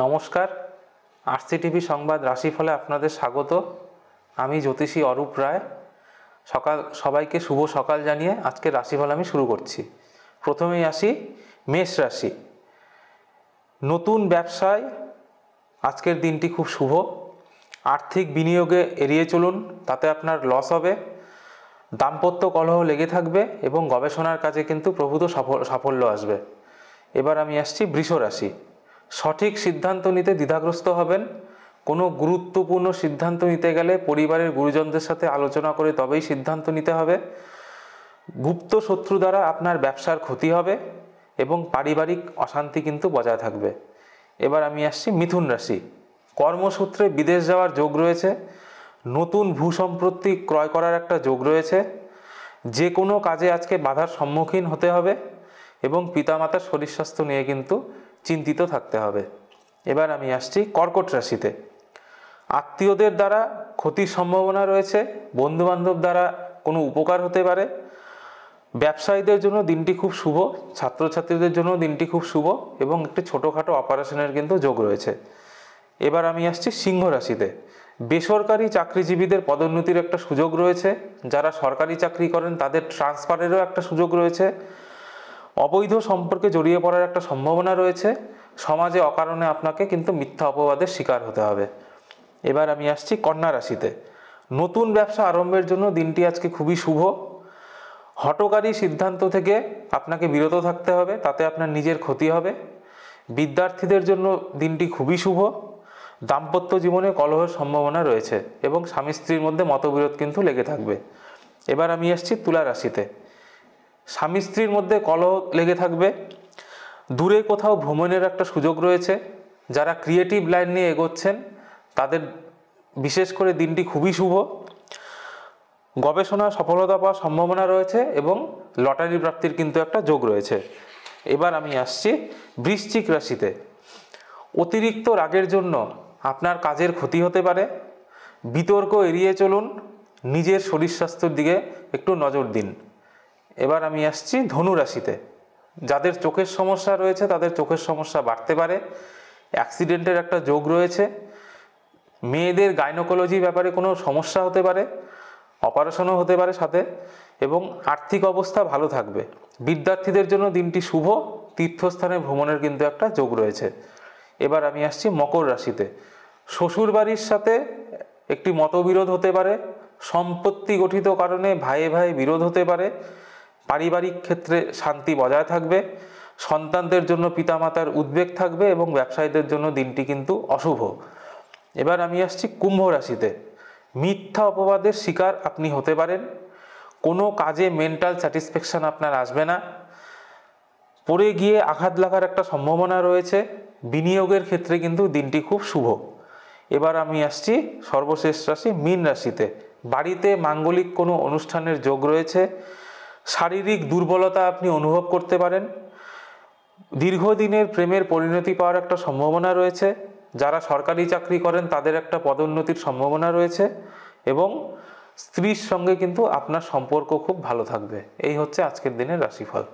নমস্কার RC TV সংবাদ রাশিফলে আপনাদের স্বাগত আমি জ্যোতিষী অরূপ রায় সকাল সবাইকে শুভ সকাল জানিয়ে আজকে রাশিফল আমি শুরু করছি প্রথমেই আসি মেষ রাশি নতুন ব্যবসায় আজকের দিনটি খুব শুভ আর্থিক বিনিয়োগে এড়িয়ে চলুন তাতে আপনার লস হবে দাম্পত্য কলহ লেগে থাকবে এবং গবেষণার কাজে কিন্তু প্রভূত সাফল্য আসবে এবার আমি আসছি বৃষ রাশি সঠিক সিদ্ধান্ত নিতে দ্বিধাগ্রস্ত হবেন কোনো গুরুত্বপূর্ণ সিদ্ধান্ত নিতে গেলে পরিবারের গুরুজনদের সাথে আলোচনা করে তবেই সিদ্ধান্ত নিতে হবে গুপ্ত শত্রু দ্বারা আপনার ব্যবসার ক্ষতি হবে এবং পারিবারিক অশান্তি কিন্তু বজায় থাকবে এবার আমি আসছি মিথুন রাশি কর্মসূত্রে বিদেশ যাওয়ার যোগ রয়েছে নতুন ভূসম্পত্তি ক্রয় করার একটা যোগ রয়েছে যে কোনো কাজে আজকে বাধার সম্মুখীন হতে হবে এবং পিতামাতার শরীর স্বাস্থ্য নিয়ে কিন্তু চিন্তিত থাকতে হবে এবার আমি আসছি কর্কট রাশিতে আত্মীয়দের দ্বারা ক্ষতির সম্ভাবনা রয়েছে বন্ধুবান্ধব দ্বারা কোনো উপকার হতে পারে ব্যবসায়ীদের জন্য দিনটি খুব শুভ ছাত্রছাত্রীদের জন্য দিনটি খুব শুভ এবং একটি ছোটোখাটো অপারেশনের কিন্তু যোগ রয়েছে এবার আমি আসছি সিংহ রাশিতে বেসরকারি চাকরিজীবীদের পদোন্নতির একটা সুযোগ রয়েছে যারা সরকারি চাকরি করেন তাদের ট্রান্সফারেরও একটা সুযোগ রয়েছে অবৈধ সম্পর্কে জড়িয়ে পড়ার একটা সম্ভাবনা রয়েছে সমাজে অকারণে আপনাকে কিন্তু মিথ্যা অপবাদের শিকার হতে হবে এবার আমি আসছি কন্যা রাশিতে নতুন ব্যবসা আরম্ভের জন্য দিনটি আজকে খুবই শুভ হটকারী সিদ্ধান্ত থেকে আপনাকে বিরত থাকতে হবে তাতে আপনার নিজের ক্ষতি হবে বিদ্যার্থীদের জন্য দিনটি খুবই শুভ দাম্পত্য জীবনে কলহের সম্ভাবনা রয়েছে এবং স্বামী স্ত্রীর মধ্যে মতবিরোধ কিন্তু লেগে থাকবে এবার আমি আসছি তুলা রাশিতে স্বামী স্ত্রীর মধ্যে কলহ লেগে থাকবে দূরে কোথাও ভ্রমণের একটা সুযোগ রয়েছে যারা ক্রিয়েটিভ লাইন নিয়ে এগোচ্ছেন তাদের বিশেষ করে দিনটি খুবই শুভ গবেষণা সফলতা পাওয়ার সম্ভাবনা রয়েছে এবং লটারি প্রাপ্তির কিন্তু একটা যোগ রয়েছে এবার আমি আসছি বৃশ্চিক রাশিতে অতিরিক্ত রাগের জন্য আপনার কাজের ক্ষতি হতে পারে বিতর্ক এড়িয়ে চলুন নিজের শরীর স্বাস্থ্যের দিকে একটু নজর দিন এবার আমি আসছি ধনু রাশিতে যাদের চোখের সমস্যা রয়েছে তাদের চোখের সমস্যা বাড়তে পারে অ্যাক্সিডেন্টের একটা যোগ রয়েছে মেয়েদের গাইনোকোলজি ব্যাপারে কোনো সমস্যা হতে পারে অপারেশনও হতে পারে সাথে এবং আর্থিক অবস্থা ভালো থাকবে বিদ্যার্থীদের জন্য দিনটি শুভ তীর্থস্থানে ভ্রমণের কিন্তু একটা যোগ রয়েছে এবার আমি আসছি মকর রাশিতে শ্বশুর বাড়ির সাথে একটি মতবিরোধ হতে পারে সম্পত্তি গঠিত কারণে ভাইয়ে ভাই বিরোধ হতে পারে পারিবারিক ক্ষেত্রে শান্তি বজায় থাকবে সন্তানদের জন্য পিতামাতার উদ্বেগ থাকবে এবং ব্যবসায়ীদের জন্য দিনটি কিন্তু অশুভ এবার আমি আসছি কুম্ভ রাশিতে মিথ্যা অপবাদের শিকার আপনি হতে পারেন কোনো কাজে মেন্টাল স্যাটিসফ্যাকশান আপনার আসবে না পড়ে গিয়ে আঘাত লাগার একটা সম্ভাবনা রয়েছে বিনিয়োগের ক্ষেত্রে কিন্তু দিনটি খুব শুভ এবার আমি আসছি সর্বশেষ রাশি মীন রাশিতে বাড়িতে মাঙ্গলিক কোনো অনুষ্ঠানের যোগ রয়েছে শারীরিক দুর্বলতা আপনি অনুভব করতে পারেন দীর্ঘদিনের প্রেমের পরিণতি পাওয়ার একটা সম্ভাবনা রয়েছে যারা সরকারি চাকরি করেন তাদের একটা পদোন্নতির সম্ভাবনা রয়েছে এবং স্ত্রীর সঙ্গে কিন্তু আপনার সম্পর্ক খুব ভালো থাকবে এই হচ্ছে আজকের দিনের রাশিফল